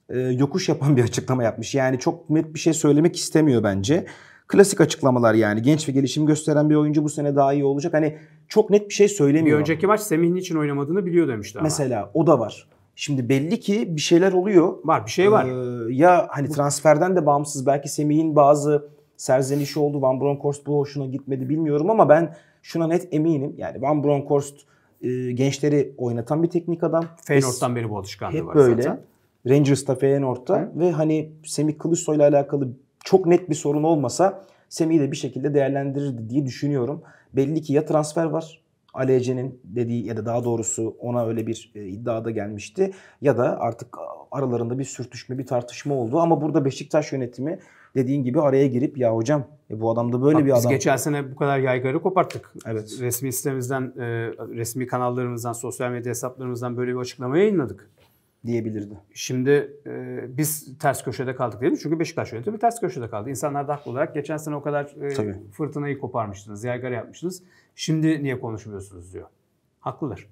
e, yokuş yapan bir açıklama yapmış. Yani çok net bir şey söylemek istemiyor bence. Klasik açıklamalar yani. Genç ve gelişim gösteren bir oyuncu bu sene daha iyi olacak. Hani çok net bir şey söylemiyor. Bir önceki maç Semih'in için oynamadığını biliyor demişti ama. Mesela o da var. Şimdi belli ki bir şeyler oluyor. Var bir şey var. Ee, ya hani transferden de bağımsız belki Semih'in bazı serzenişi oldu. Van Bronckhorst bu hoşuna gitmedi bilmiyorum ama ben şuna net eminim. Yani Van Bronckhorst e, gençleri oynatan bir teknik adam. Feyenoord'dan beri bu alışkanlığı hep var böyle. zaten. Rangers'ta, Feyenoord'da Hı. ve hani Semih Kılıçsoy'la alakalı çok net bir sorun olmasa Semih'i de bir şekilde değerlendirirdi diye düşünüyorum. Belli ki ya transfer var. Alece'nin dediği ya da daha doğrusu ona öyle bir e, iddiada gelmişti. Ya da artık aralarında bir sürtüşme, bir tartışma oldu. Ama burada Beşiktaş yönetimi dediğin gibi araya girip ya hocam e bu adam da böyle Bak, bir adam. Biz geçen sene bu kadar yaygarı koparttık. Evet. Resmi sitemizden, e, resmi kanallarımızdan, sosyal medya hesaplarımızdan böyle bir açıklama yayınladık. Diyebilirdi. Şimdi e, biz ters köşede kaldık değil mi? Çünkü Beşiktaş yönetimi ters köşede kaldı. İnsanlar da haklı olarak geçen sene o kadar e, fırtınayı koparmıştınız, yaygara yapmıştınız. Şimdi niye konuşmuyorsunuz diyor. Haklılar.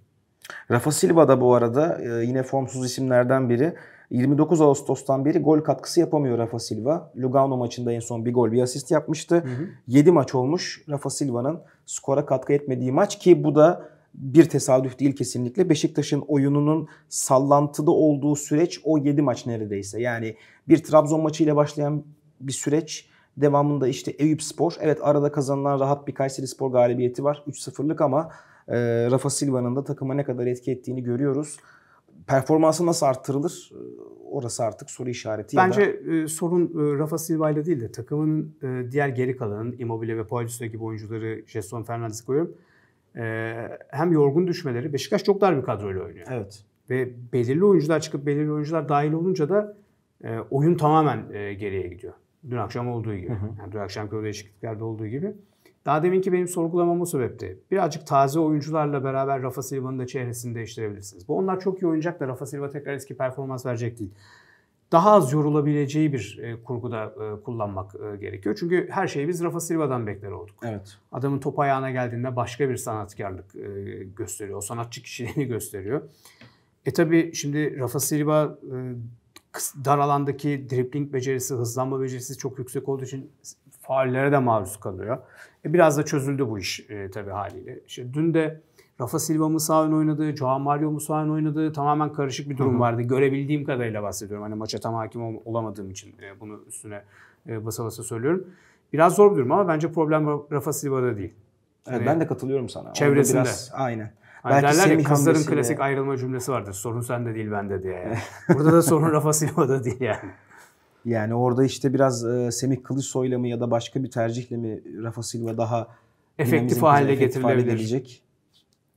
Rafa Silva da bu arada e, yine formsuz isimlerden biri. 29 Ağustos'tan beri gol katkısı yapamıyor Rafa Silva. Lugano maçında en son bir gol bir asist yapmıştı. Hı hı. 7 maç olmuş Rafa Silva'nın skora katkı etmediği maç ki bu da bir tesadüf değil kesinlikle. Beşiktaş'ın oyununun sallantıda olduğu süreç o 7 maç neredeyse. Yani bir Trabzon maçıyla başlayan bir süreç. Devamında işte Eyüp Spor. Evet arada kazanılan rahat bir Kayseri Spor galibiyeti var. 3-0'lık ama e, Rafa Silva'nın da takıma ne kadar etki ettiğini görüyoruz performansı nasıl arttırılır? Ee, orası artık soru işareti. Bence ya da... e, sorun e, Rafa Silva ile değil de takımın e, diğer geri kalanın Immobile ve Paulistas gibi oyuncuları Jason Fernandes'i koyuyorum. E, hem yorgun düşmeleri. Beşiktaş çok dar bir kadroyla oynuyor. Evet. Ve belirli oyuncular çıkıp belirli oyuncular dahil olunca da e, oyun tamamen e, geriye gidiyor. Dün akşam olduğu gibi. Hı hı. Yani dün akşamki o değişikliklerde olduğu gibi. Daha deminki benim sorgulamamı sebepti. Birazcık taze oyuncularla beraber Rafa Silva'nın da çehresini değiştirebilirsiniz. Bu onlar çok iyi oynayacak da Rafa Silva tekrar eski performans verecek değil. Daha az yorulabileceği bir e, kurguda e, kullanmak e, gerekiyor. Çünkü her şeyi biz Rafa Silva'dan bekler olduk. Evet. Adamın top ayağına geldiğinde başka bir sanatkarlık e, gösteriyor. O sanatçı kişiliğini gösteriyor. E tabi şimdi Rafa Silva e, dar alandaki dripling becerisi, hızlanma becerisi çok yüksek olduğu için faallere de maruz kalıyor. E biraz da çözüldü bu iş e, tabii haliyle. İşte dün de Rafa Silva Musa'nın oynadı, Joao Mario Musa'nın oynadı. tamamen karışık bir durum Hı-hı. vardı. Görebildiğim kadarıyla bahsediyorum. Hani maça tam hakim olamadığım için e, bunu üstüne e, basa basa söylüyorum. Biraz zor bir durum ama bence problem Rafa Silva'da değil. Evet, yani, ben de katılıyorum sana. Çevresinde. biraz, aynen. Hani Belki derler ya kızların klasik ayrılma cümlesi vardır. Sorun sende değil bende diye. Yani. Burada da sorun Rafa Silva'da değil yani. Yani orada işte biraz e, Semih Kılıçsoy'la mı ya da başka bir tercihle mi Rafa Silva daha efektif hale getirilebilecek?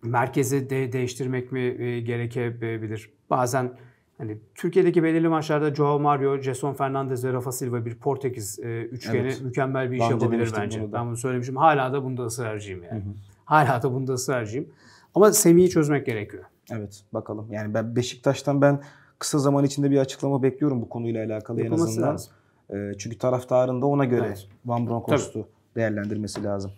Merkezi de değiştirmek mi e, gerekebilir? Bazen hani Türkiye'deki belirli maçlarda Joao Mario, Jason Fernandes ve Rafa Silva bir Portekiz e, üçgeni evet. mükemmel bir iş bence yapabilir bence. Bunu Ben bunu söylemişim. Hala da bunda ısrarcıyım yani. Hı hı. Hala da bunda ısrarcıyım. Ama Semih'i çözmek gerekiyor. Evet bakalım. Yani ben Beşiktaş'tan ben Kısa zaman içinde bir açıklama bekliyorum bu konuyla alakalı Yapılması en azından. Lazım. E, çünkü taraftarın da ona göre evet. Van Bronckhorst'u değerlendirmesi lazım.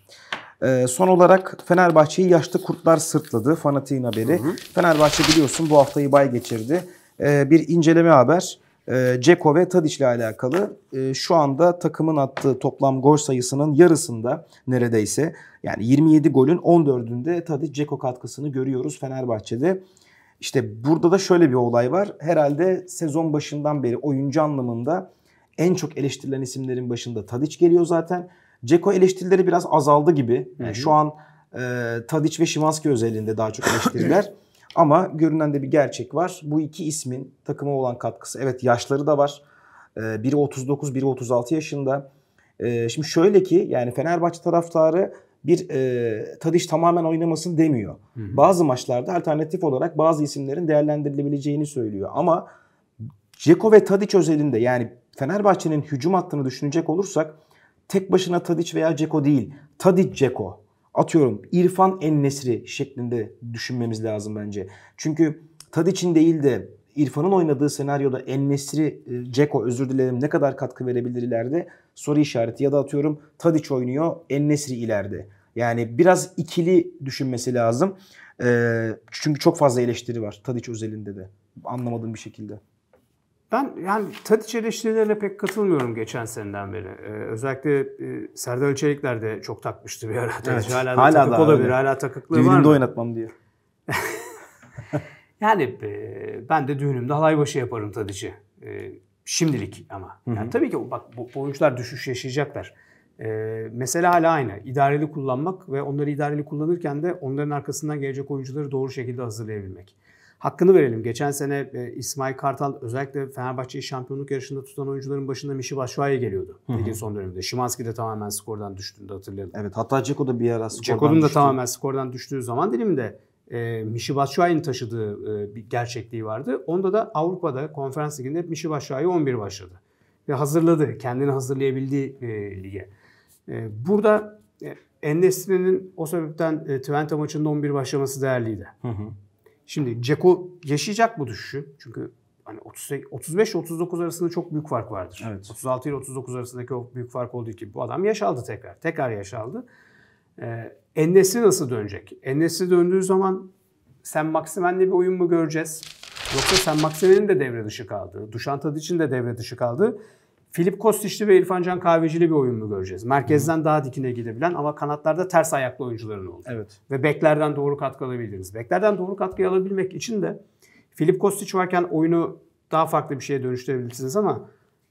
E, son olarak Fenerbahçe'yi yaşlı kurtlar sırtladı. Fanatiğin haberi. Hı hı. Fenerbahçe biliyorsun bu haftayı bay geçirdi. E, bir inceleme haber. E, Ceko ve Tadic ile alakalı şu anda takımın attığı toplam gol sayısının yarısında neredeyse yani 27 golün 14'ünde Tadic Ceko katkısını görüyoruz Fenerbahçe'de. İşte burada da şöyle bir olay var. Herhalde sezon başından beri oyuncu anlamında en çok eleştirilen isimlerin başında Tadic geliyor zaten. Ceko eleştirileri biraz azaldı gibi. Yani Şu an e, Tadic ve Şimanski özelinde daha çok eleştiriler. Ama görünen de bir gerçek var. Bu iki ismin takıma olan katkısı. Evet yaşları da var. E, biri 39, biri 36 yaşında. E, şimdi şöyle ki yani Fenerbahçe taraftarı bir e, Tadiş tamamen oynamasın demiyor. Hı hı. Bazı maçlarda alternatif olarak bazı isimlerin değerlendirilebileceğini söylüyor. Ama Ceko ve Tadiç özelinde yani Fenerbahçe'nin hücum hattını düşünecek olursak tek başına Tadiç veya Ceko değil. Tadiç Ceko atıyorum İrfan Ennesri şeklinde düşünmemiz lazım bence. Çünkü Tadiç'in değil de İrfan'ın oynadığı senaryoda Ennesri, Ceko e, özür dilerim ne kadar katkı verebilirlerdi soru işareti ya da atıyorum Tadiç oynuyor Ennesri ileride. Yani biraz ikili düşünmesi lazım. E, çünkü çok fazla eleştiri var Tadiç özelinde de. Anlamadığım bir şekilde. Ben yani Tadiç eleştirilerine pek katılmıyorum geçen seneden beri. Ee, özellikle e, Serdar Çelikler de çok takmıştı bir ara. Evet. Hala da hala takık olabilir. Hala takıklığı Düğünümde var mı? oynatmam diye. yani e, ben de düğünümde halay başı yaparım Tadiç'i. E, şimdilik ama. Yani tabii ki bak bu oyuncular düşüş yaşayacaklar. E, mesele hala aynı. İdareli kullanmak ve onları idareli kullanırken de onların arkasından gelecek oyuncuları doğru şekilde hazırlayabilmek. Hakkını verelim. Geçen sene e, İsmail Kartal özellikle Fenerbahçe'yi şampiyonluk yarışında tutan oyuncuların başında Mişi Başuay'a geliyordu. Hı Ligin son döneminde. Şimanski de tamamen skordan düştüğünde hatırlayalım. Evet hatta Ceko da bir ara skordan Ceko'nun da tamamen skordan düştüğü zaman dilimde e, Mişi Başuay'ın taşıdığı e, bir gerçekliği vardı. Onda da Avrupa'da konferans liginde Mişi Başuay'ı 11 başladı. Ve hazırladı. Kendini hazırlayabildiği e, lige. Ee, burada Endestin'in o sebepten e, Twente maçında 11 başlaması değerliydi. Hı hı. Şimdi Ceko yaşayacak bu düşüşü. Çünkü hani 35-39 arasında çok büyük fark vardır. Evet. 36 ile 39 arasındaki o büyük fark olduğu için bu adam yaşaldı tekrar. Tekrar yaşaldı. Ee, Ennesi nasıl dönecek? Ennesi döndüğü zaman sen Maksimen'le bir oyun mu göreceğiz? Yoksa sen Maksimen'in de devre dışı kaldı. Duşan için de devre dışı kaldı. Filip Kostiçli ve İrfan Can Kahvecili bir oyun mu göreceğiz? Merkezden daha dikine gidebilen ama kanatlarda ters ayaklı oyuncuların oldu. Evet. Ve beklerden doğru katkı alabildiğiniz, Beklerden doğru katkı alabilmek için de Filip Kostiç varken oyunu daha farklı bir şeye dönüştürebilirsiniz ama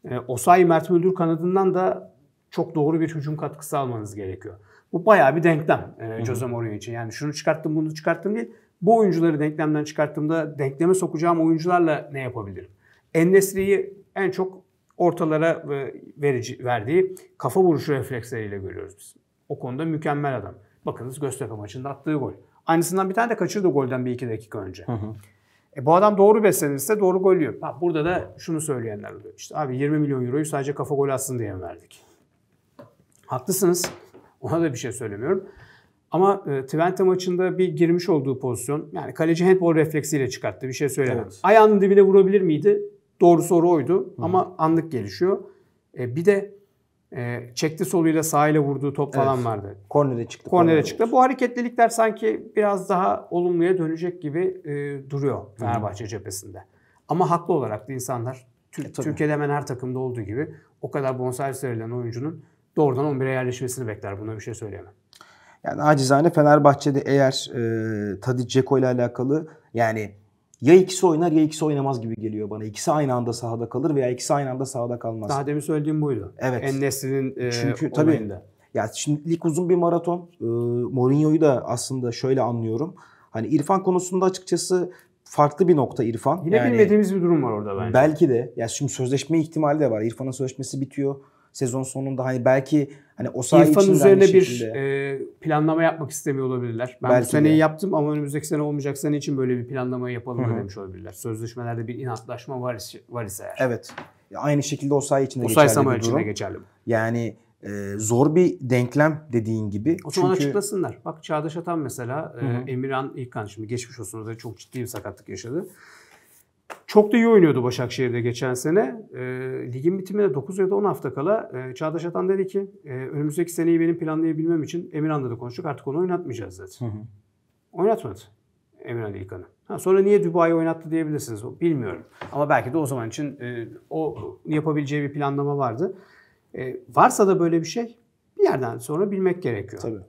e, Osayi Mert Müldür kanadından da çok doğru bir hücum katkısı almanız gerekiyor. Bu bayağı bir denklem e, Jose Mourinho için. Yani şunu çıkarttım bunu çıkarttım değil. Bu oyuncuları denklemden çıkarttığımda denkleme sokacağım oyuncularla ne yapabilirim? Ennesri'yi en çok ortalara e, verici, verdiği kafa vuruşu refleksleriyle görüyoruz biz. O konuda mükemmel adam. Bakınız Göztepe maçında attığı gol. Aynısından bir tane de kaçırdı golden bir iki dakika önce. Hı hı. E bu adam doğru beslenirse doğru gol yiyor. Bak burada da şunu söyleyenler oluyor. İşte abi 20 milyon euroyu sadece kafa gol atsın diye mi verdik? Haklısınız. Ona da bir şey söylemiyorum. Ama e, Twente maçında bir girmiş olduğu pozisyon yani kaleci handball refleksiyle çıkarttı. Bir şey söylemem. Evet. Ayağının dibine vurabilir miydi? Doğru soru oydu Hı. ama anlık gelişiyor. E, bir de e, çekti soluyla sahile vurduğu top evet. falan vardı. Kornere çıktı. Kornere, kornere çıktı. Bu hareketlilikler sanki biraz daha olumluya dönecek gibi e, duruyor Fenerbahçe Hı. cephesinde. Ama haklı olarak da insanlar Tür- e, Türkiye'de hemen her takımda olduğu gibi o kadar bonservis verilen oyuncunun doğrudan 11'e yerleşmesini bekler. Buna bir şey söyleyemem. Yani acizane Fenerbahçe'de eğer e, Tadic Ceko ile alakalı yani ya ikisi oynar ya ikisi oynamaz gibi geliyor bana. İkisi aynı anda sahada kalır veya ikisi aynı anda sahada kalmaz. Daha demin söylediğim buydu. Evet. En Nesli'nin e, Çünkü tabii ya şimdi lig uzun bir maraton. E, Mourinho'yu da aslında şöyle anlıyorum. Hani İrfan konusunda açıkçası farklı bir nokta İrfan. Yine yani, bilmediğimiz bir durum var orada bence. Belki de. Ya şimdi sözleşme ihtimali de var. İrfan'ın sözleşmesi bitiyor sezon sonunda hani belki hani o saha İrfan üzerine bir şekilde. e, planlama yapmak istemiyor olabilirler. Ben belki bu seneyi de. yaptım ama önümüzdeki sene olmayacak sene için böyle bir planlamayı yapalım Hı-hı. demiş olabilirler. Sözleşmelerde bir inatlaşma var, ise, var ise eğer. Evet. Aynı şekilde o saha için de geçerli bir durum. için geçerli bu. Yani e, zor bir denklem dediğin gibi. O zaman Çünkü... açıklasınlar. Bak Çağdaş Atan mesela e, Emirhan İlkan şimdi geçmiş olsun da çok ciddi bir sakatlık yaşadı. Çok da iyi oynuyordu Başakşehir'de geçen sene. E, ligin bitimine 9 ya da 10 hafta kala e, Çağdaş Atan dedi ki e, önümüzdeki seneyi benim planlayabilmem için Emirhan'la da konuştuk artık onu oynatmayacağız zaten. Hı hı. Oynatmadı Emirhan İlkan'ı. Ha, sonra niye Dubai'yi oynattı diyebilirsiniz bilmiyorum. Ama belki de o zaman için e, o yapabileceği bir planlama vardı. E, varsa da böyle bir şey bir yerden sonra bilmek gerekiyor. Tabii.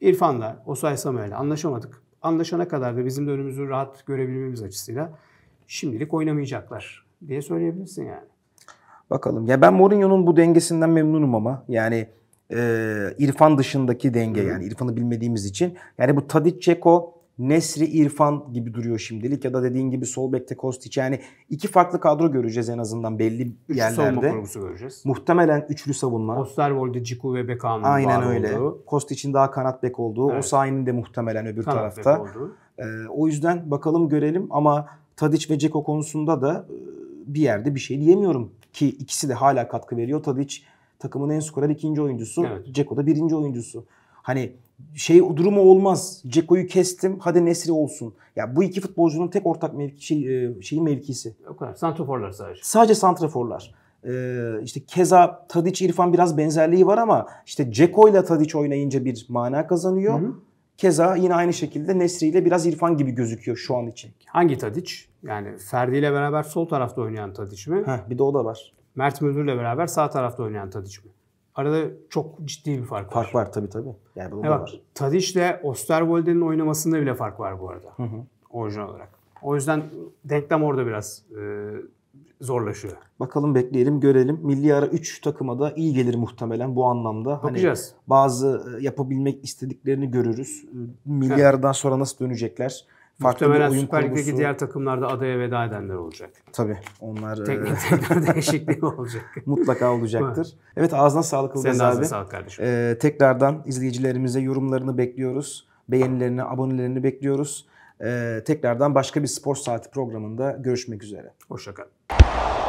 İrfan'la, Osay Samuel'le anlaşamadık. Anlaşana kadar da bizim de önümüzü rahat görebilmemiz açısıyla şimdilik oynamayacaklar diye söyleyebilirsin yani. Bakalım. Ya ben Mourinho'nun bu dengesinden memnunum ama. Yani e, İrfan dışındaki denge yani İrfan'ı bilmediğimiz için. Yani bu Tadic Ceko, Nesri İrfan gibi duruyor şimdilik ya da dediğin gibi sol bekte Kostiç yani iki farklı kadro göreceğiz en azından belli Üçlü yerlerde. Üçlü savunma kurgusu göreceğiz. Muhtemelen üçlü savunma. Osterwold'e Ciku ve Beckham'ın Aynen öyle. Olduğu. Kostiç'in daha kanat bek olduğu. Evet. O sahinin de muhtemelen öbür kanat tarafta. Ee, o yüzden bakalım görelim ama Tadic ve Ceko konusunda da e, bir yerde bir şey diyemiyorum ki ikisi de hala katkı veriyor. Tadic takımın en skorer ikinci oyuncusu, evet. Ceko da birinci oyuncusu. Hani şey durumu olmaz. Ceko'yu kestim. Hadi Nesri olsun. Ya bu iki futbolcunun tek ortak mevki, şey, e, şeyi mevkisi. O kadar. Santraforlar sadece. Sadece santraforlar. Ee, işte keza Tadic İrfan biraz benzerliği var ama işte Ceko ile Tadic oynayınca bir mana kazanıyor. Hı hı. Keza yine aynı şekilde Nesri ile biraz İrfan gibi gözüküyor şu an için. Hangi Tadiç? Yani Ferdi ile beraber sol tarafta oynayan Tadiç mi? Heh, bir de o da var. Mert Müldür ile beraber sağ tarafta oynayan Tadiç mi? Arada çok ciddi bir fark var. Fark var tabii tabii. Yani bu evet, var. Tadiç ile Osterwolde'nin oynamasında bile fark var bu arada. Hı hı. Orijinal olarak. O yüzden denklem orada biraz e, zorlaşıyor. Bakalım bekleyelim görelim. Milli ara 3 takıma da iyi gelir muhtemelen bu anlamda. Hani Bakacağız. Hani bazı e, yapabilmek istediklerini görürüz. E, milli aradan sonra nasıl dönecekler? Farklı Muhtemelen oyun Süper Lig'deki diğer takımlarda adaya veda edenler olacak. Tabii onlar... E, teknik tekrar değişikliği olacak. Mutlaka olacaktır. evet ağzına sağlık Ilgaz abi. sağlık kardeşim. Ee, tekrardan izleyicilerimize yorumlarını bekliyoruz. Beğenilerini, abonelerini bekliyoruz tekrardan başka bir spor saati programında görüşmek üzere. Hoşçakalın.